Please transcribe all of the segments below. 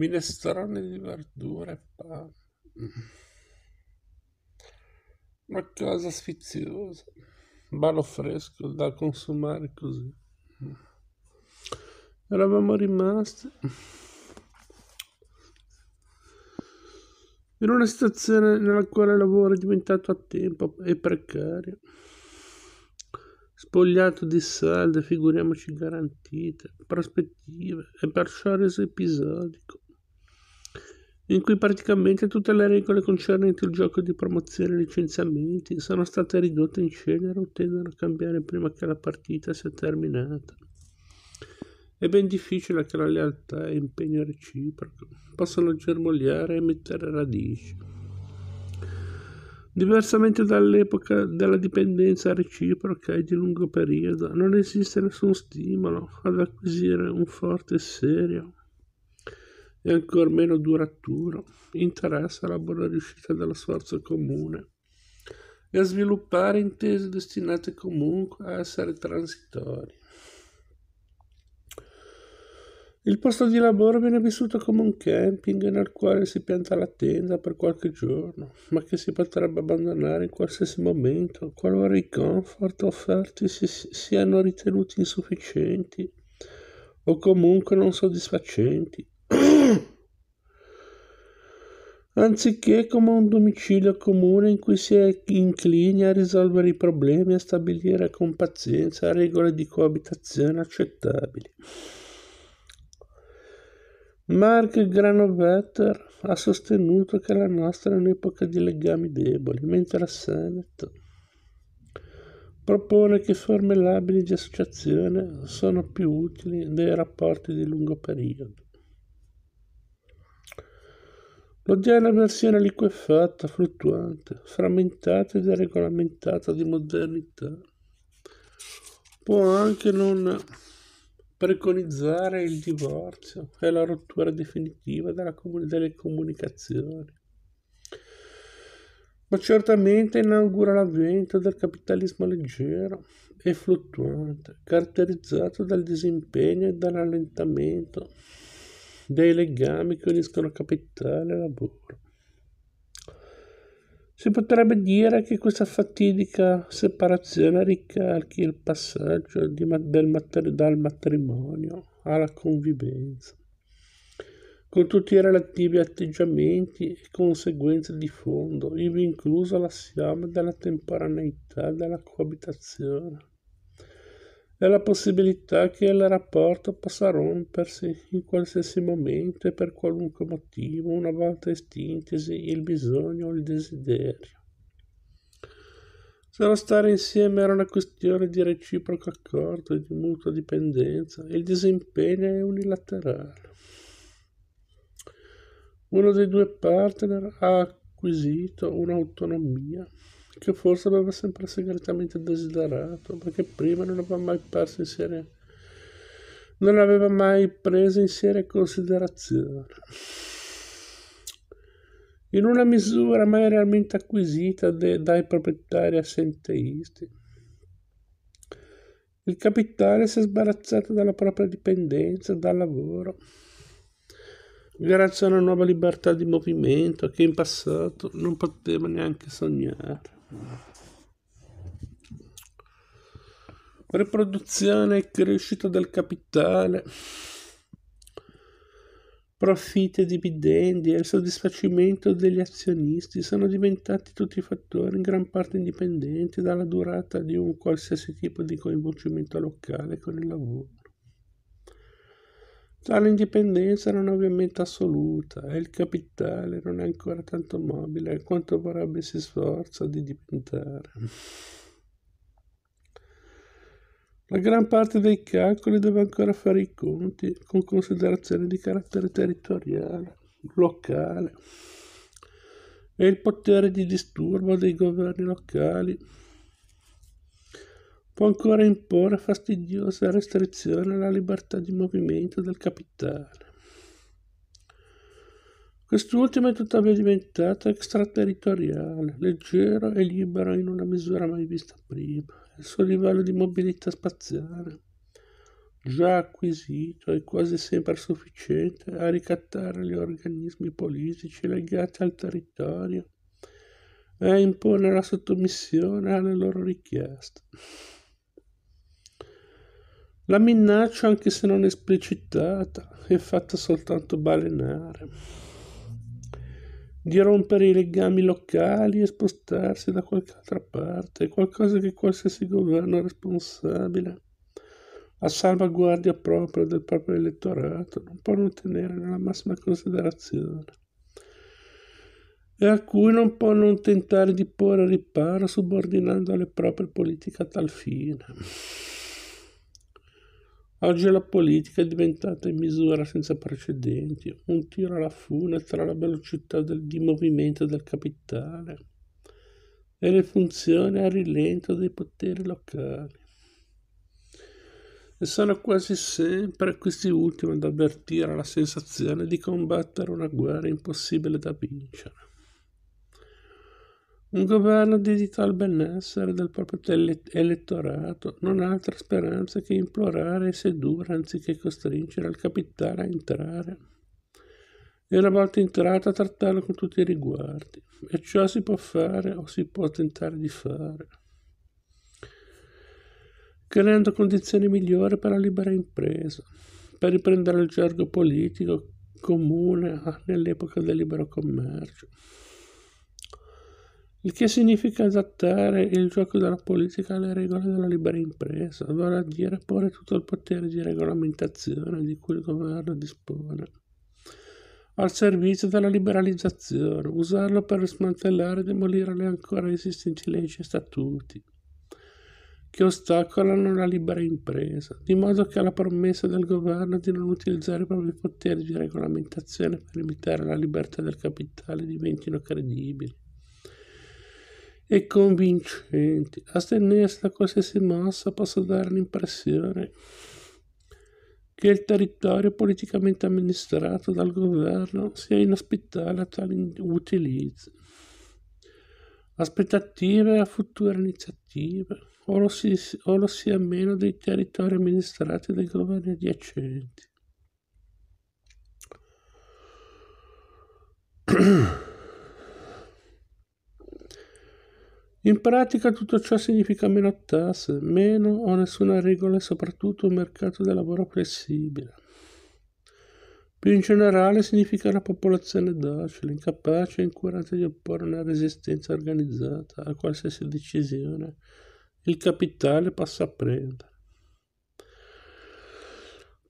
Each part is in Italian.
minestrone di verdure e pane. Una cosa sfiziosa, ballo fresco da consumare così. Eravamo rimasti in una situazione nella quale il lavoro è diventato a tempo e precario, spogliato di salde, figuriamoci garantite, prospettive e perciò reso episodico in cui praticamente tutte le regole concernenti il gioco di promozione e licenziamenti sono state ridotte in cenere o tendono a cambiare prima che la partita sia terminata. È ben difficile che la lealtà e impegno reciproco possano germogliare e mettere radici. Diversamente dall'epoca della dipendenza reciproca e di lungo periodo, non esiste nessun stimolo ad acquisire un forte e serio e ancor meno duraturo, interessa la buona riuscita dello sforzo comune e a sviluppare intese destinate comunque a essere transitorie. Il posto di lavoro viene vissuto come un camping nel quale si pianta la tenda per qualche giorno, ma che si potrebbe abbandonare in qualsiasi momento qualora i comfort offerti si siano ritenuti insufficienti o comunque non soddisfacenti anziché come un domicilio comune in cui si è inclini a risolvere i problemi e a stabilire con pazienza regole di coabitazione accettabili. Mark Granovetter ha sostenuto che la nostra è un'epoca di legami deboli, mentre la Senet propone che forme labili di associazione sono più utili dei rapporti di lungo periodo. Moderna versione liquefatta, fluttuante, frammentata e regolamentata di modernità. Può anche non preconizzare il divorzio e la rottura definitiva comun- delle comunicazioni ma certamente inaugura l'avvento del capitalismo leggero e fluttuante, caratterizzato dal disimpegno e dall'allentamento dei legami che uniscono capitale e lavoro. Si potrebbe dire che questa fatidica separazione ricalchi il passaggio di, del materi, dal matrimonio alla convivenza, con tutti i relativi atteggiamenti e conseguenze di fondo, ivi incluso l'assioma della temporaneità della coabitazione è la possibilità che il rapporto possa rompersi in qualsiasi momento e per qualunque motivo, una volta estintesi il bisogno o il desiderio. Se lo stare insieme era una questione di reciproco accordo e di mutua dipendenza, il disimpegno è unilaterale. Uno dei due partner ha acquisito un'autonomia che forse aveva sempre segretamente desiderato, perché prima non aveva mai perso in seria non aveva mai preso in seria considerazione. In una misura mai realmente acquisita de, dai proprietari assenteisti. Il capitale si è sbarazzato dalla propria dipendenza dal lavoro, grazie a una nuova libertà di movimento che in passato non poteva neanche sognare. Riproduzione e crescita del capitale, profitti e dividendi e il soddisfacimento degli azionisti sono diventati tutti fattori in gran parte indipendenti dalla durata di un qualsiasi tipo di coinvolgimento locale con il lavoro. Tale indipendenza non è ovviamente assoluta e il capitale non è ancora tanto mobile quanto vorrebbe si sforza di diventare. La gran parte dei calcoli deve ancora fare i conti con considerazioni di carattere territoriale, locale e il potere di disturbo dei governi locali può ancora imporre fastidiose restrizioni alla libertà di movimento del capitale. Quest'ultimo è tuttavia diventato extraterritoriale, leggero e libero in una misura mai vista prima. Il suo livello di mobilità spaziale, già acquisito, è quasi sempre sufficiente a ricattare gli organismi politici legati al territorio e a imporre la sottomissione alle loro richieste. La minaccia, anche se non esplicitata, è fatta soltanto balenare di rompere i legami locali e spostarsi da qualche altra parte, qualcosa che qualsiasi governo responsabile a salvaguardia propria del proprio elettorato non può non tenere nella massima considerazione e a cui non può non tentare di porre riparo subordinando le proprie politiche a tal fine. Oggi la politica è diventata in misura senza precedenti, un tiro alla fune tra la velocità del, di movimento del capitale e le funzioni a rilento dei poteri locali. E sono quasi sempre questi ultimi ad avvertire la sensazione di combattere una guerra impossibile da vincere. Un governo dedito al benessere del proprio elettorato non ha altra speranza che implorare e sedurre anziché costringere il capitale a entrare. E una volta entrato a trattarlo con tutti i riguardi. E ciò si può fare o si può tentare di fare creando condizioni migliori per la libera impresa, per riprendere il gergo politico comune nell'epoca del libero commercio il che significa adattare il gioco della politica alle regole della libera impresa, vale a dire porre tutto il potere di regolamentazione di cui il governo dispone al servizio della liberalizzazione, usarlo per smantellare e demolire le ancora esistenti leggi e statuti che ostacolano la libera impresa, di modo che la promessa del governo di non utilizzare i propri poteri di regolamentazione per limitare la libertà del capitale diventino credibili e convincenti. Astenersi da qualsiasi massa possa dare l'impressione che il territorio politicamente amministrato dal governo sia inospitale a tali utilizzi. Aspettative a future iniziative, o lo, si, o lo sia meno dei territori amministrati dai governi adiacenti. In pratica tutto ciò significa meno tasse, meno o nessuna regola e soprattutto un mercato del lavoro flessibile. Più in generale significa una popolazione docile, incapace e incurante di opporre una resistenza organizzata a qualsiasi decisione il capitale possa prendere.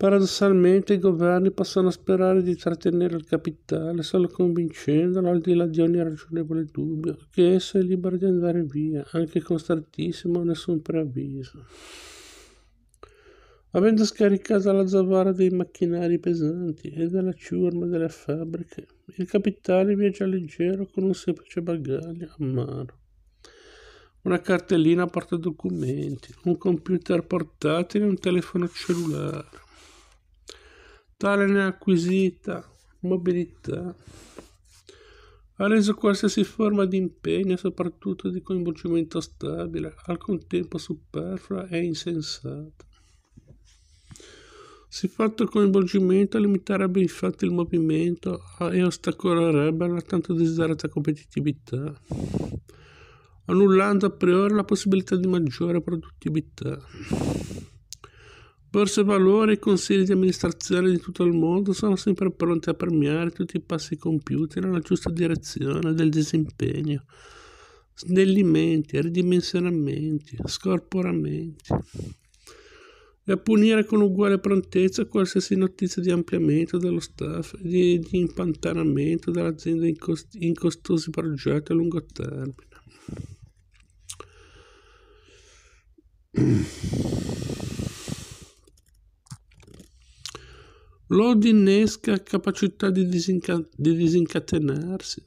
Paradossalmente i governi possono sperare di trattenere il capitale solo convincendolo, al di là di ogni ragionevole dubbio, che esso è libero di andare via, anche con strettissimo nessun preavviso. Avendo scaricato la zavara dei macchinari pesanti e della ciurma delle fabbriche, il capitale viaggia leggero con un semplice bagaglio a mano una cartellina porta documenti, un computer portatile e un telefono cellulare. Tale ne ha acquisita mobilità. Ha reso qualsiasi forma di impegno, soprattutto di coinvolgimento stabile, al contempo superflua e insensata. Si fatto coinvolgimento limiterebbe infatti il movimento e ostacolerebbe la tanto desiderata competitività, annullando a priori la possibilità di maggiore produttività. Borse valori e consigli di amministrazione di tutto il mondo sono sempre pronti a premiare tutti i passi compiuti nella giusta direzione del disimpegno. Snellimenti, ridimensionamenti, scorporamenti. E a punire con uguale prontezza qualsiasi notizia di ampliamento dello staff e di, di impantanamento dell'azienda in, cost- in costosi progetti a lungo termine. L'odio innesca capacità di, disinca- di disincatenarsi.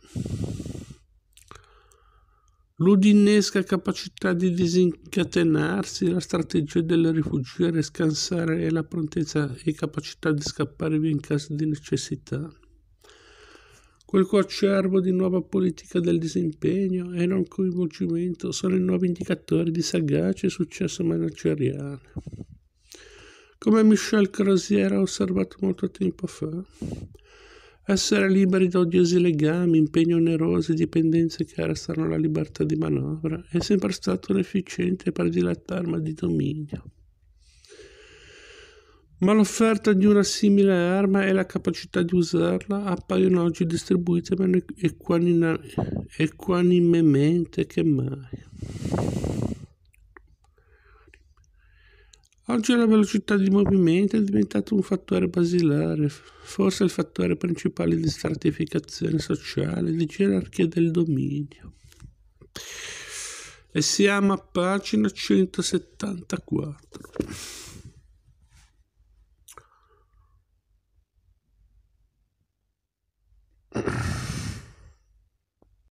L'udinnesca capacità di disincatenarsi, la strategia del rifugiare e scansare e la prontezza e capacità di scappare via in caso di necessità. Quel coacervo di nuova politica del disimpegno e non coinvolgimento sono i nuovi indicatori di sagace successo manageriale. Come Michel Crozier ha osservato molto tempo fa, essere liberi da odiosi legami, impegni onerosi, dipendenze che arrestano la libertà di manovra, è sempre stato un efficiente predilettarma di dominio. Ma l'offerta di una simile arma e la capacità di usarla appaiono oggi distribuite meno equanimemente che mai. Oggi la velocità di movimento è diventata un fattore basilare, forse il fattore principale di stratificazione sociale, di gerarchia del dominio. E siamo a pagina 174.